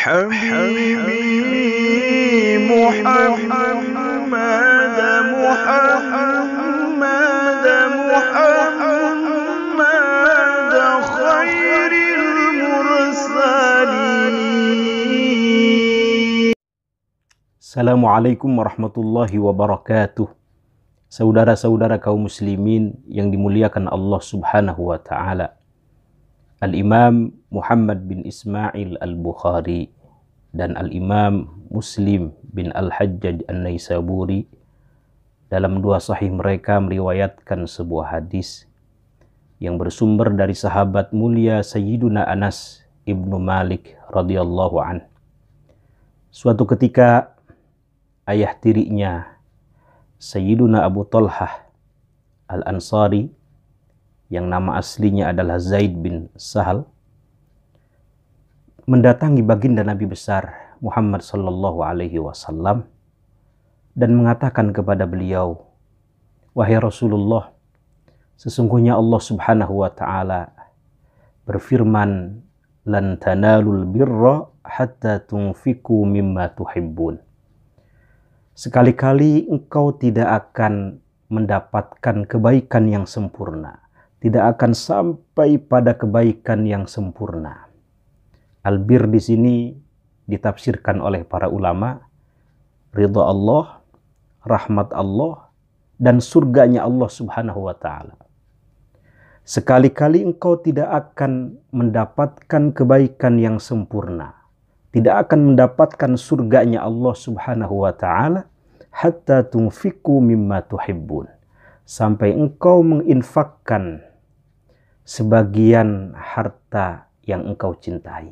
حبيبي محمد محمد محمد خير المرسلين السلام عليكم ورحمة الله وبركاته Saudara-saudara kaum muslimin yang dimuliakan Allah Subhanahu wa taala. Al-Imam Muhammad bin Ismail Al-Bukhari dan Al-Imam Muslim bin Al-Hajjaj An-Naisaburi dalam dua sahih mereka meriwayatkan sebuah hadis yang bersumber dari sahabat mulia Sayyiduna Anas ibnu Malik radhiyallahu an. Suatu ketika ayah tirinya Sayyiduna Abu Talhah Al-Ansari yang nama aslinya adalah Zaid bin Sahal mendatangi baginda Nabi besar Muhammad sallallahu alaihi wasallam dan mengatakan kepada beliau wahai Rasulullah sesungguhnya Allah Subhanahu wa taala berfirman lan tanalul birra hatta tunfiku mimma tuhibbun sekali-kali engkau tidak akan mendapatkan kebaikan yang sempurna tidak akan sampai pada kebaikan yang sempurna. Albir di sini ditafsirkan oleh para ulama Ridho Allah, rahmat Allah dan surganya Allah Subhanahu wa taala. Sekali-kali engkau tidak akan mendapatkan kebaikan yang sempurna. Tidak akan mendapatkan surganya Allah Subhanahu wa taala hatta tungfiku mimma tuhibbun. Sampai engkau menginfakkan sebagian harta yang engkau cintai.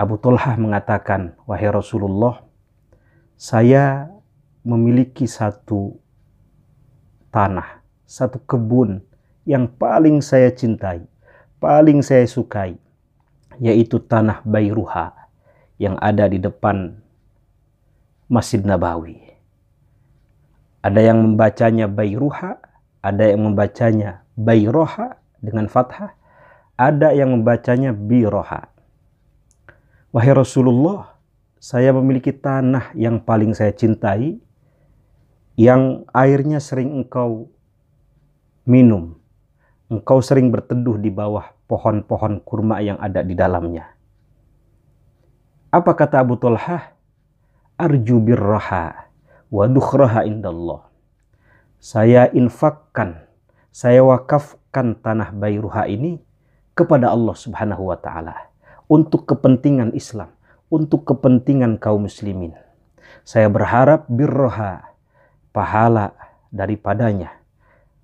Abu Talha mengatakan, wahai Rasulullah, saya memiliki satu tanah, satu kebun yang paling saya cintai, paling saya sukai, yaitu tanah Bayruha yang ada di depan Masjid Nabawi. Ada yang membacanya Bayruha, ada yang membacanya Bayroha dengan fathah, ada yang membacanya Biroha. Wahai Rasulullah, saya memiliki tanah yang paling saya cintai, yang airnya sering engkau minum. Engkau sering berteduh di bawah pohon-pohon kurma yang ada di dalamnya. Apa kata Abu Talhah? Arju birraha wa dukhraha indallah. Saya infakkan saya wakafkan tanah Bayruha ini kepada Allah Subhanahu wa taala untuk kepentingan Islam, untuk kepentingan kaum muslimin. Saya berharap birroha pahala daripadanya.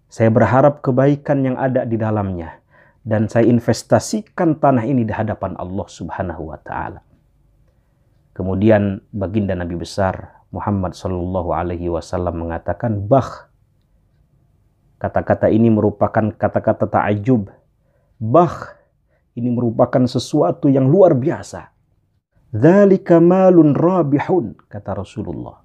Saya berharap kebaikan yang ada di dalamnya dan saya investasikan tanah ini di hadapan Allah Subhanahu wa taala. Kemudian baginda Nabi besar Muhammad sallallahu alaihi wasallam mengatakan bah Kata-kata ini merupakan kata-kata ta'ajub. Bah, ini merupakan sesuatu yang luar biasa. Dhalika malun rabihun, kata Rasulullah.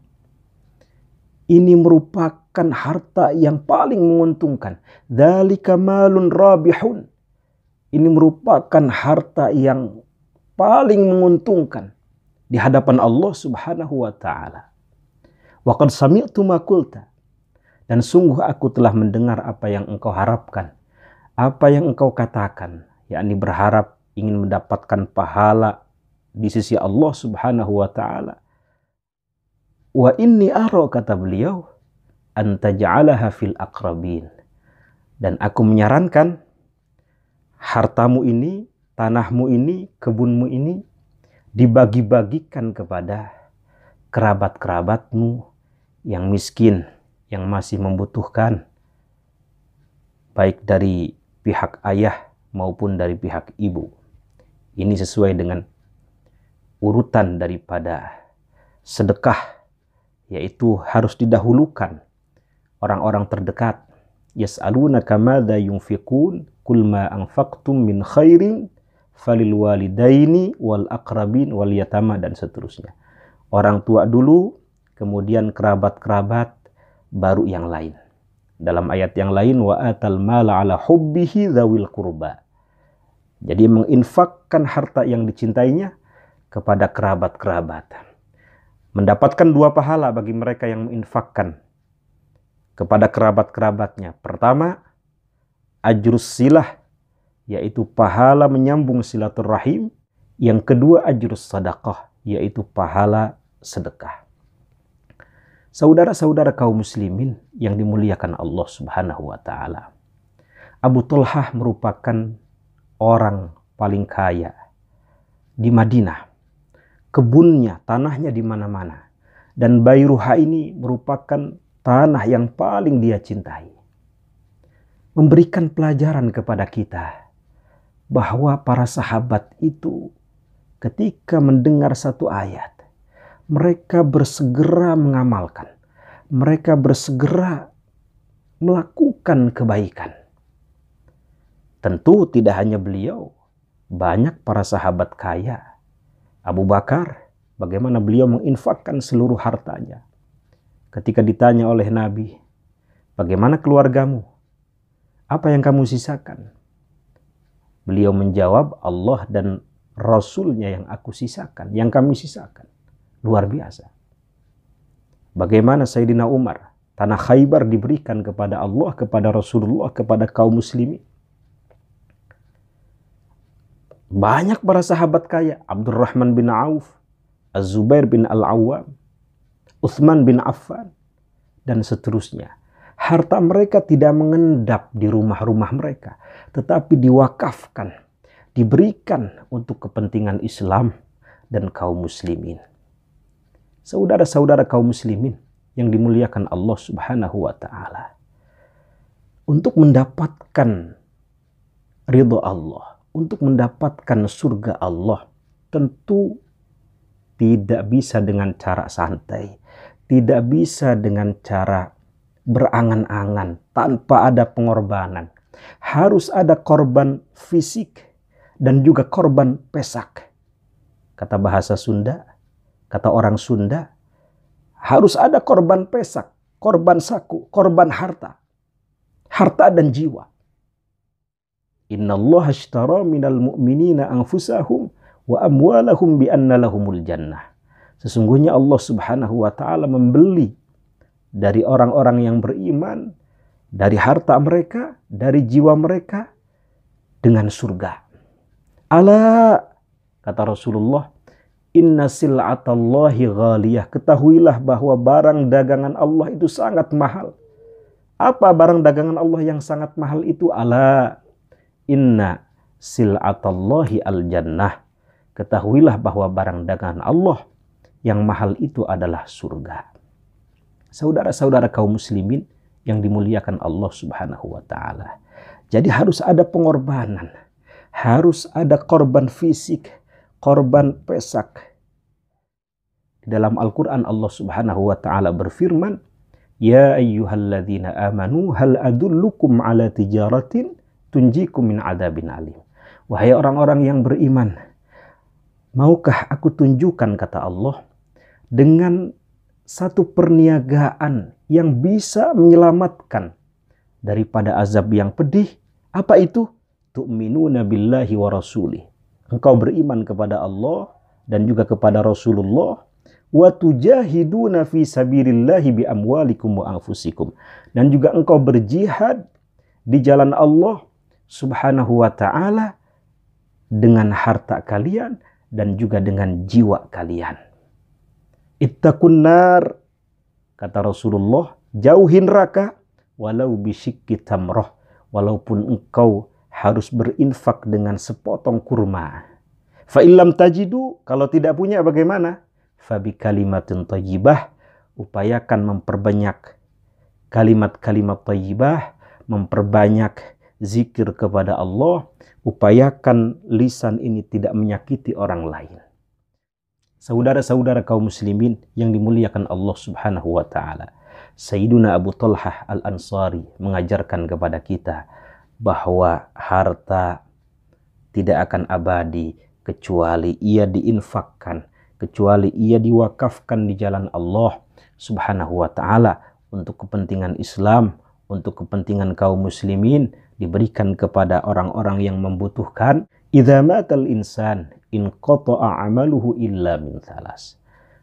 Ini merupakan harta yang paling menguntungkan. Dhalika malun rabihun. Ini merupakan harta yang paling menguntungkan di hadapan Allah Subhanahu wa taala. Wa qad sami'tu ma qulta dan sungguh aku telah mendengar apa yang engkau harapkan, apa yang engkau katakan, yakni berharap ingin mendapatkan pahala di sisi Allah Subhanahu wa taala. Wa inni ara kata beliau antaj'alaha fil aqrabin. Dan aku menyarankan hartamu ini, tanahmu ini, kebunmu ini dibagi-bagikan kepada kerabat-kerabatmu yang miskin yang masih membutuhkan, baik dari pihak ayah maupun dari pihak ibu. Ini sesuai dengan urutan daripada sedekah, yaitu harus didahulukan orang-orang terdekat. Yas'alunaka madza yunfikun kul ma anfaqtum min khairin falil walidaini wal akrabin wal yatama dan seterusnya. Orang tua dulu, kemudian kerabat-kerabat, baru yang lain. Dalam ayat yang lain wa atal mala ala hubbihi zawil kurba. Jadi menginfakkan harta yang dicintainya kepada kerabat-kerabat. Mendapatkan dua pahala bagi mereka yang menginfakkan kepada kerabat-kerabatnya. Pertama, ajrus silah yaitu pahala menyambung silaturrahim. Yang kedua ajrus sadaqah yaitu pahala sedekah. Saudara-saudara kaum muslimin yang dimuliakan Allah Subhanahu wa taala. Abu Tulhah merupakan orang paling kaya di Madinah. Kebunnya, tanahnya di mana-mana. Dan Bayruha ini merupakan tanah yang paling dia cintai. Memberikan pelajaran kepada kita bahwa para sahabat itu ketika mendengar satu ayat mereka bersegera mengamalkan, mereka bersegera melakukan kebaikan. Tentu tidak hanya beliau, banyak para sahabat kaya. Abu Bakar, bagaimana beliau menginfakkan seluruh hartanya. Ketika ditanya oleh Nabi, bagaimana keluargamu? Apa yang kamu sisakan? Beliau menjawab, Allah dan Rasulnya yang aku sisakan, yang kami sisakan. Luar biasa. Bagaimana Sayyidina Umar, tanah Khaybar diberikan kepada Allah, kepada Rasulullah, kepada kaum muslimin. Banyak para sahabat kaya, Abdurrahman bin Auf, Az-Zubair bin Al-Awwam, Uthman bin Affan, dan seterusnya. Harta mereka tidak mengendap di rumah-rumah mereka, tetapi diwakafkan, diberikan untuk kepentingan Islam dan kaum muslimin saudara-saudara kaum muslimin yang dimuliakan Allah Subhanahu wa taala. Untuk mendapatkan ridho Allah, untuk mendapatkan surga Allah, tentu tidak bisa dengan cara santai, tidak bisa dengan cara berangan-angan tanpa ada pengorbanan. Harus ada korban fisik dan juga korban pesak. Kata bahasa Sunda, Kata orang Sunda, harus ada korban pesak, korban saku, korban harta. Harta dan jiwa. Inna Allah ashtara minal mu'minina anfusahum wa amwalahum bi anna lahumul jannah. Sesungguhnya Allah subhanahu wa ta'ala membeli dari orang-orang yang beriman, dari harta mereka, dari jiwa mereka, dengan surga. Ala, kata Rasulullah, Inna sil'atallahi ghaliyah. Ketahuilah bahwa barang dagangan Allah itu sangat mahal. Apa barang dagangan Allah yang sangat mahal itu? Ala inna sil'atallahi al-jannah. Ketahuilah bahwa barang dagangan Allah yang mahal itu adalah surga. Saudara-saudara kaum muslimin yang dimuliakan Allah Subhanahu wa taala. Jadi harus ada pengorbanan harus ada korban fisik, korban Pesak. Dalam Al-Quran Allah subhanahu wa ta'ala berfirman, Ya ayyuhalladzina amanu hal adullukum ala tijaratin tunjikum min adabin alim. Wahai orang-orang yang beriman, maukah aku tunjukkan kata Allah dengan satu perniagaan yang bisa menyelamatkan daripada azab yang pedih. Apa itu? Tu'minuna billahi wa rasulih engkau beriman kepada Allah dan juga kepada Rasulullah wa tujahiduna fi sabilillahi bi amwalikum wa anfusikum dan juga engkau berjihad di jalan Allah Subhanahu wa taala dengan harta kalian dan juga dengan jiwa kalian. Ittaqun nar kata Rasulullah, Jauhin neraka walau bisyikki tamrah, walaupun engkau harus berinfak dengan sepotong kurma. Fa'ilam tajidu, kalau tidak punya bagaimana? Fabi kalimatun tayyibah, upayakan memperbanyak kalimat-kalimat tayyibah, memperbanyak zikir kepada Allah, upayakan lisan ini tidak menyakiti orang lain. Saudara-saudara kaum muslimin yang dimuliakan Allah Subhanahu wa taala. Sayyiduna Abu Talhah Al-Ansari mengajarkan kepada kita bahwa harta tidak akan abadi kecuali ia diinfakkan, kecuali ia diwakafkan di jalan Allah Subhanahu wa taala untuk kepentingan Islam, untuk kepentingan kaum muslimin diberikan kepada orang-orang yang membutuhkan. insan in qata'a 'amaluhu illa min thalas.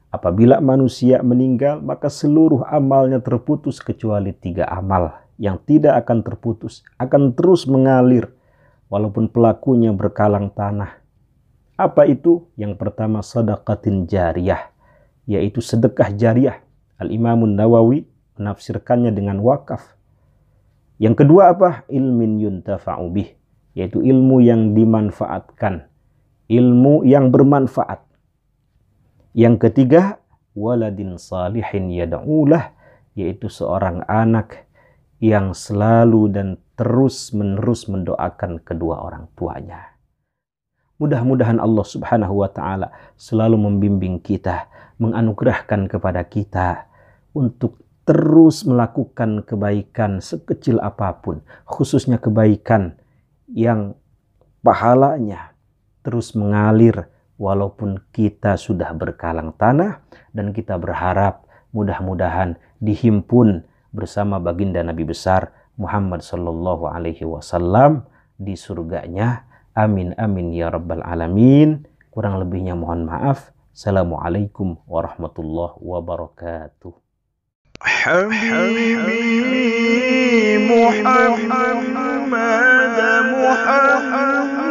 Apabila manusia meninggal, maka seluruh amalnya terputus kecuali tiga amal yang tidak akan terputus, akan terus mengalir walaupun pelakunya berkalang tanah. Apa itu? Yang pertama sedekatin jariyah, yaitu sedekah jariah Al-Imamun Nawawi menafsirkannya dengan wakaf. Yang kedua apa? Ilmin yuntafa'u bih, yaitu ilmu yang dimanfaatkan, ilmu yang bermanfaat. Yang ketiga, waladin salihin yada'ulah, yaitu seorang anak yang selalu dan terus-menerus mendoakan kedua orang tuanya. Mudah-mudahan Allah Subhanahu wa taala selalu membimbing kita, menganugerahkan kepada kita untuk terus melakukan kebaikan sekecil apapun, khususnya kebaikan yang pahalanya terus mengalir walaupun kita sudah berkalang tanah dan kita berharap mudah-mudahan dihimpun bersama baginda Nabi besar Muhammad Sallallahu Alaihi Wasallam di surganya. Amin amin ya rabbal alamin. Kurang lebihnya mohon maaf. Assalamualaikum warahmatullahi wabarakatuh. Habibi Muhammad Muhammad